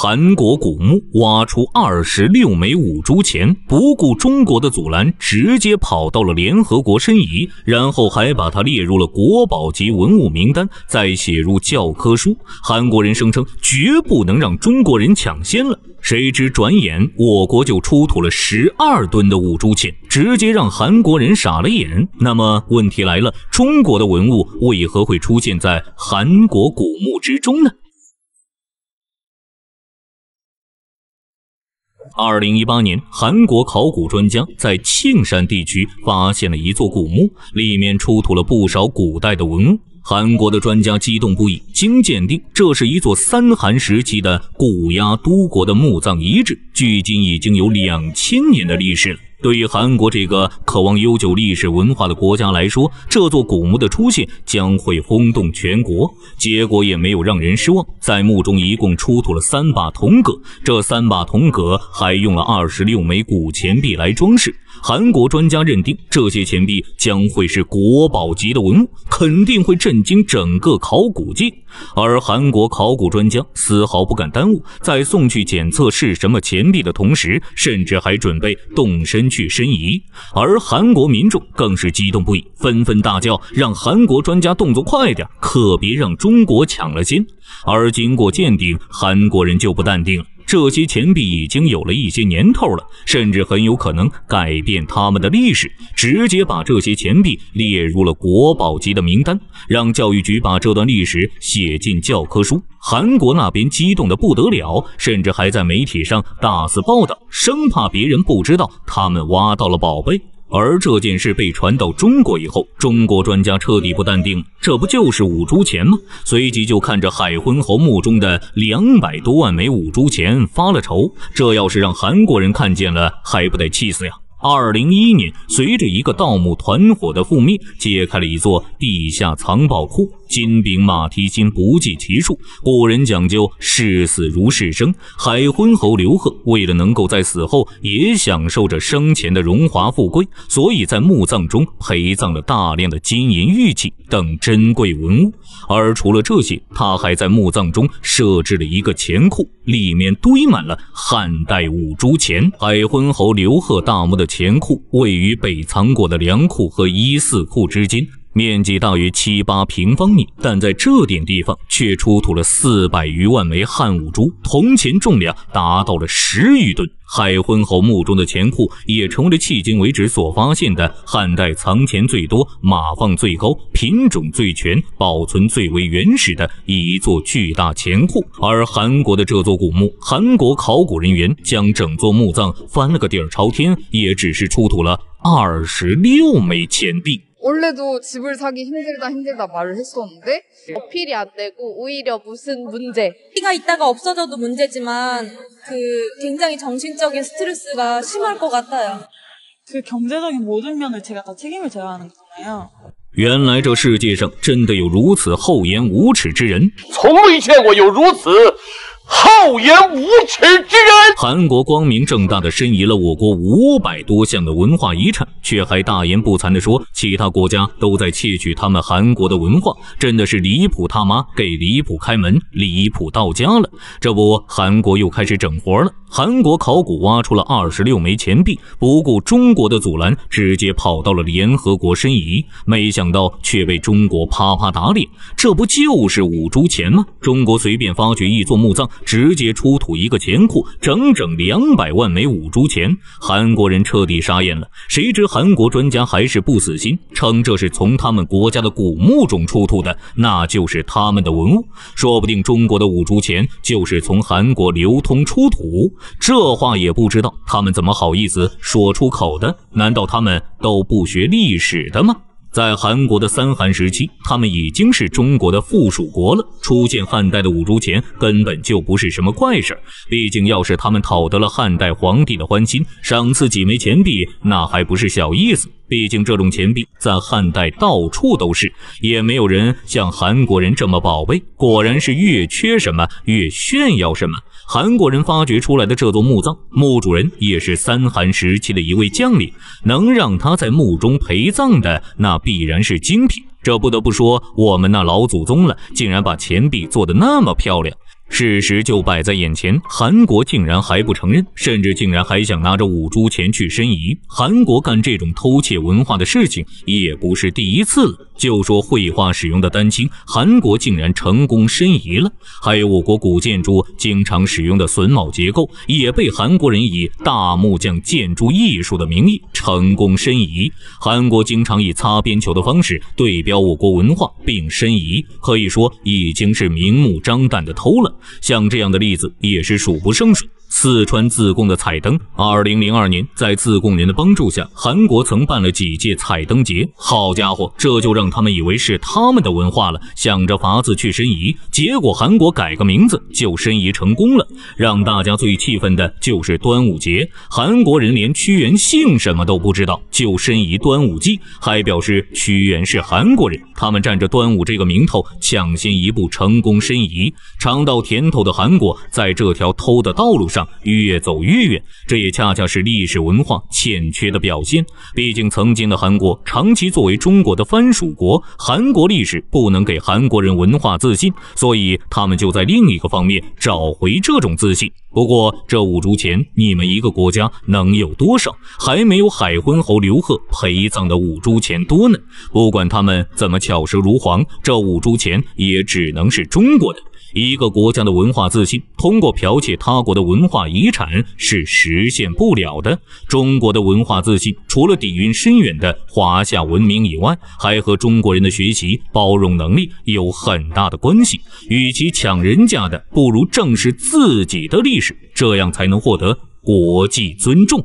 韩国古墓挖出二十六枚五铢钱，不顾中国的阻拦，直接跑到了联合国申遗，然后还把它列入了国宝级文物名单，再写入教科书。韩国人声称绝不能让中国人抢先了。谁知转眼我国就出土了十二吨的五铢钱，直接让韩国人傻了眼。那么问题来了，中国的文物为何会出现在韩国古墓之中呢？二零一八年，韩国考古专家在庆山地区发现了一座古墓，里面出土了不少古代的文物。韩国的专家激动不已，经鉴定，这是一座三韩时期的古压都国的墓葬遗址，距今已经有两千年的历史了。对于韩国这个渴望悠久历史文化的国家来说，这座古墓的出现将会轰动全国。结果也没有让人失望，在墓中一共出土了三把铜戈，这三把铜戈还用了二十六枚古钱币来装饰。韩国专家认定，这些钱币将会是国宝级的文物，肯定会震惊整个考古界。而韩国考古专家丝毫不敢耽误，在送去检测是什么钱币的同时，甚至还准备动身去申遗。而韩国民众更是激动不已，纷纷大叫：“让韩国专家动作快点，可别让中国抢了先！”而经过鉴定，韩国人就不淡定了。这些钱币已经有了一些年头了，甚至很有可能改变他们的历史，直接把这些钱币列入了国宝级的名单，让教育局把这段历史写进教科书。韩国那边激动得不得了，甚至还在媒体上大肆报道，生怕别人不知道他们挖到了宝贝。而这件事被传到中国以后，中国专家彻底不淡定这不就是五铢钱吗？随即就看着海昏侯墓中的两百多万枚五铢钱发了愁。这要是让韩国人看见了，还不得气死呀？二零一一年，随着一个盗墓团伙的覆灭，揭开了一座地下藏宝库，金饼、马蹄金不计其数。古人讲究视死如是生，海昏侯刘贺为了能够在死后也享受着生前的荣华富贵，所以在墓葬中陪葬了大量的金银玉器等珍贵文物。而除了这些，他还在墓葬中设置了一个钱库，里面堆满了汉代五铢钱。海昏侯刘贺大墓的钱库位于北藏国的粮库和一四库之间。面积大约七八平方米，但在这点地方却出土了四百余万枚汉五铢铜钱，重量达到了十余吨。海昏侯墓中的钱库也成为了迄今为止所发现的汉代藏钱最多、码放最高、品种最全、保存最为原始的一座巨大钱库。而韩国的这座古墓，韩国考古人员将整座墓葬翻了个底儿朝天，也只是出土了二十六枚钱币。 원래도 집을 사기 힘들다 힘들다 말을 했었는데 어필이 안 되고 오히려 무슨 문제 피가 있다가 없어져도 문제지만 그 굉장히 정신적인 스트레스가 심할 것 같아요. 그 경제적인 제가 모든 면을 책임을 다 져야 하는 거这原来这世界上真的有如此厚颜无耻之人！从没见过有如此 厚颜无耻之人！韩国光明正大的申遗了我国五百多项的文化遗产，却还大言不惭的说其他国家都在窃取他们韩国的文化，真的是离谱他妈给离谱开门，离谱到家了。这不，韩国又开始整活了。韩国考古挖出了二十六枚钱币，不顾中国的阻拦，直接跑到了联合国申遗，没想到却被中国啪啪打脸。这不就是五铢钱吗？中国随便发掘一座墓葬。直接出土一个钱库，整整两百万枚五铢钱，韩国人彻底傻眼了。谁知韩国专家还是不死心，称这是从他们国家的古墓中出土的，那就是他们的文物。说不定中国的五铢钱就是从韩国流通出土，这话也不知道他们怎么好意思说出口的？难道他们都不学历史的吗？在韩国的三韩时期，他们已经是中国的附属国了。出现汉代的五铢钱根本就不是什么怪事儿。毕竟，要是他们讨得了汉代皇帝的欢心，赏赐几枚钱币，那还不是小意思？毕竟，这种钱币在汉代到处都是，也没有人像韩国人这么宝贝。果然是越缺什么越炫耀什么。韩国人发掘出来的这座墓葬，墓主人也是三韩时期的一位将领，能让他在墓中陪葬的，那必然是精品。这不得不说我们那老祖宗了，竟然把钱币做的那么漂亮。事实就摆在眼前，韩国竟然还不承认，甚至竟然还想拿着五铢钱去申遗。韩国干这种偷窃文化的事情也不是第一次了。就说绘画使用的丹青，韩国竟然成功申遗了。还有我国古建筑经常使用的榫卯结构，也被韩国人以大木匠建筑艺术的名义成功申遗。韩国经常以擦边球的方式对标我国文化并申遗，可以说已经是明目张胆的偷了。像这样的例子也是数不胜数。四川自贡的彩灯，二零零二年在自贡人的帮助下，韩国曾办了几届彩灯节。好家伙，这就让他们以为是他们的文化了，想着法子去申遗。结果韩国改个名字就申遗成功了。让大家最气愤的就是端午节，韩国人连屈原姓什么都不知道就申遗端午祭，还表示屈原是韩国人。他们占着端午这个名头，抢先一步成功申遗。尝到甜头的韩国，在这条偷的道路上。越走越远，这也恰恰是历史文化欠缺的表现。毕竟曾经的韩国长期作为中国的藩属国，韩国历史不能给韩国人文化自信，所以他们就在另一个方面找回这种自信。不过，这五铢钱你们一个国家能有多少？还没有海昏侯刘贺陪葬的五铢钱多呢。不管他们怎么巧舌如簧，这五铢钱也只能是中国的。一个国家的文化自信，通过剽窃他国的文化遗产是实现不了的。中国的文化自信，除了底蕴深远的华夏文明以外，还和中国人的学习包容能力有很大的关系。与其抢人家的，不如正视自己的历史，这样才能获得国际尊重。